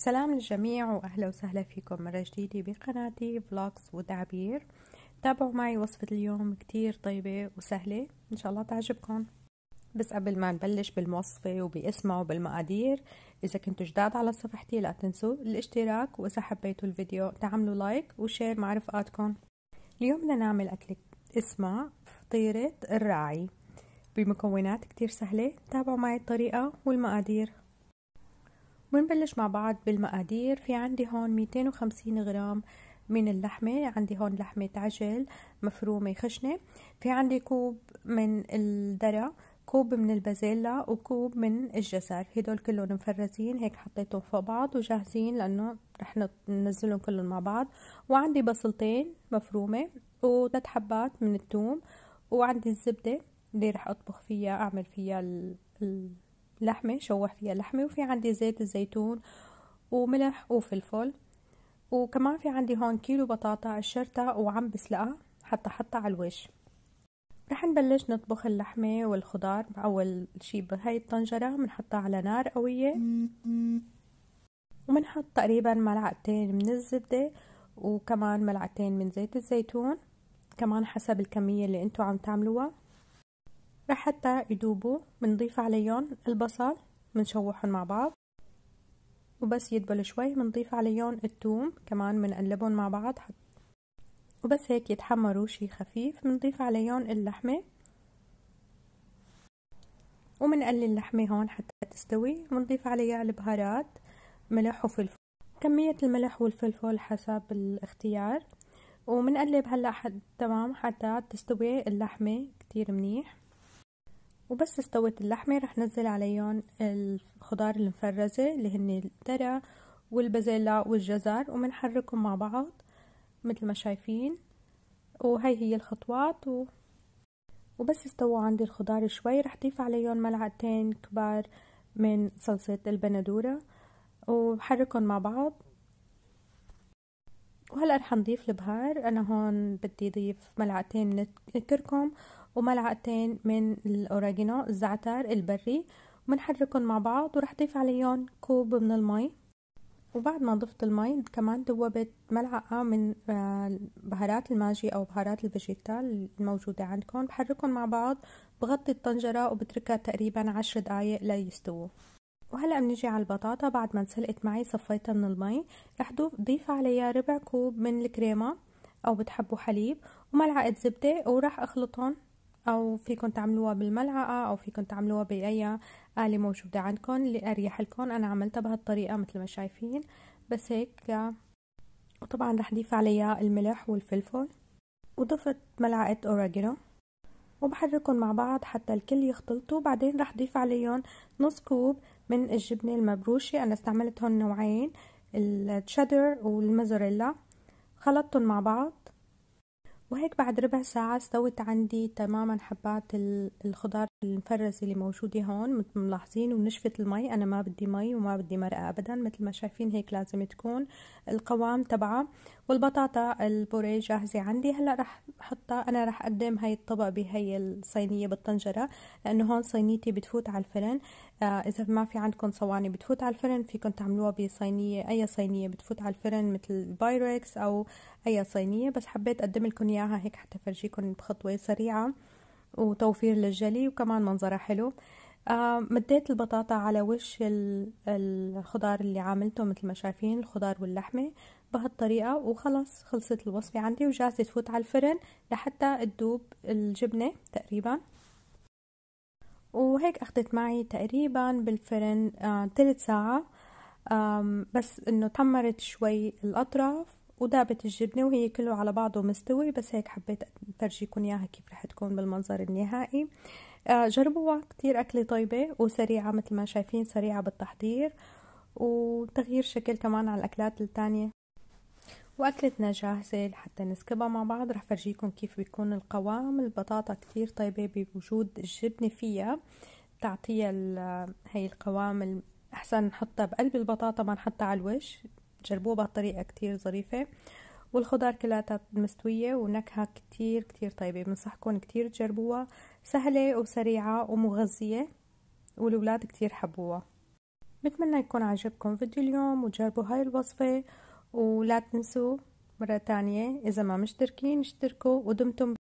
سلام للجميع وأهلا وسهلا فيكم مرة جديدة بقناتي فلوكس وتعبير تابعوا معي وصفة اليوم كتير طيبة وسهلة إن شاء الله تعجبكم بس قبل ما نبلش بالموصفة وباسمها وبالمقادير إذا كنتوا جداد على صفحتي لا تنسوا الاشتراك وإذا حبيتوا الفيديو تعملوا لايك وشير مع رفقاتكم اليوم بدنا نعمل أكلة اسمها فطيرة الراعي بمكونات كتير سهلة تابعوا معي الطريقة والمقادير بنبلش مع بعض بالمقادير في عندي هون 250 غرام من اللحمة عندي هون لحمة عجل مفرومة خشنة في عندي كوب من الذرة كوب من البازيلا وكوب من الجزر هدول كلهم مفرزين هيك حطيتهم فوق بعض وجاهزين لانه رح ننزلهم كلهم مع بعض وعندي بصلتين مفرومة وثلاث حبات من الثوم وعندي الزبدة اللي رح اطبخ فيها اعمل فيها ال لحمة شوح فيها لحمة وفي عندي زيت الزيتون وملح وفلفل وكمان في عندي هون كيلو بطاطا قشرتها وعم بسلقها حتى حطها على الوش رح نبلش نطبخ اللحمة والخضار أول شي بهاي الطنجرة بنحطها على نار قوية وبنحط تقريبا ملعقتين من الزبدة وكمان ملعقتين من زيت الزيتون كمان حسب الكمية اللي انتو عم تعملوها راح حتى بنضيف عليهم البصل بنشوحهم مع بعض وبس يدبل شوي بنضيف عليهم الثوم كمان بنقلبهم مع بعض حتى وبس هيك يتحمروا شي خفيف بنضيف عليهم اللحمة ومنقلي اللحمة هون حتى تستوي بنضيف عليها البهارات ملح وفلفل كمية الملح والفلفل حسب الاختيار ومنقلب هلا حد تمام حتى تستوي اللحمة كتير منيح وبس استوت اللحمة رح نزل عليهم الخضار المفرزة اللي هن الدرع والبازيلا والجزر ومنحركهم مع بعض مثل ما شايفين وهي هي الخطوات و... وبس استوى عندي الخضار شوي رح ضيف عليهم ملعقتين كبار من صلصة البندورة وحركهم مع بعض وهلا رح نضيف البهار انا هون بدي اضيف ملعقتين من الكركم وملعقتين من الاوريجانو الزعتر البري وبنحركهم مع بعض ورح ضيف عليهم كوب من المي وبعد ما ضفت المي كمان ذوبت ملعقة من آه، بهارات الماجي أو بهارات الفيجيتال الموجودة عندكم بحركهم مع بعض بغطي الطنجرة وبتركها تقريبا عشر دقايق ليستووا وهلا بنيجي على البطاطا بعد ما انسلقت معي صفيتها من المي رح ضيف عليها ربع كوب من الكريمة أو بتحبوا حليب وملعقة زبدة وراح أخلطهم أو فيكن تعملوها بالملعقة أو فيكن تعملوها بأي آلة موجودة عندكن اللي أريح لكم أنا عملتها بهالطريقة مثل ما شايفين بس هيك وطبعا رح ضيف عليها الملح والفلفل وضفت ملعقة أوريجانو وبحركن مع بعض حتى الكل يختلطوا بعدين رح ضيف عليهم نص كوب من الجبنة المبروشة أنا استعملتهم نوعين التشادر والموزاريلا خلطتهم مع بعض وهيك بعد ربع ساعة استوت عندي تماما حبات الخضار المفرز اللي موجودة هون مثل ما ملاحظين ونشفت المي أنا ما بدي مي وما بدي مرقة أبدا مثل ما شايفين هيك لازم تكون القوام تبعها والبطاطا البوري جاهزة عندي هلا رح أحطها أنا رح أقدم هاي الطبق بهي الصينية بالطنجرة لأنه هون صينيتي بتفوت على الفرن آه إذا ما في عندكم صواني بتفوت على الفرن فيكم تعملوها بصينية أي صينية بتفوت على الفرن مثل بايركس أو أي صينية بس حبيت أقدم لكم إياها هيك حتى فرجيكم بخطوة سريعة وتوفير للجلي وكمان منظرها حلو آه، مديت البطاطا على وش الخضار اللي عاملته مثل ما شايفين الخضار واللحمة بهالطريقة وخلص خلصت الوصفة عندي وجاهزة تفوت على الفرن لحتى تدوب الجبنة تقريبا وهيك أخذت معي تقريبا بالفرن آه، تلت ساعة بس انه تمرت شوي الاطراف ودابت الجبنة وهي كله على بعضه مستوي بس هيك حبيت افرجيكم اياها كيف رح تكون بالمنظر النهائي آه، جربوها كتير أكلة طيبة وسريعة مثل ما شايفين سريعة بالتحضير وتغيير شكل كمان على الأكلات التانية وأكلتنا جاهزة لحتى نسكبها مع بعض رح فرجيكم كيف بيكون القوام البطاطا كتير طيبة بوجود الجبنة فيها تعطيها هي القوام أحسن نحطها بقلب البطاطا ما نحطها على الوش جربوه بطريقة كتير ظريفة والخضار كلها مستوية ونكهة كتير كتير طيبة بنصحكم كتير تجربوها سهلة وسريعة ومغذية والولاد كتير حبوها بتمنى يكون عجبكم فيديو اليوم وتجربوا هاي الوصفة ولا تنسوا مرة تانية إذا ما مشتركين اشتركوا ودمتم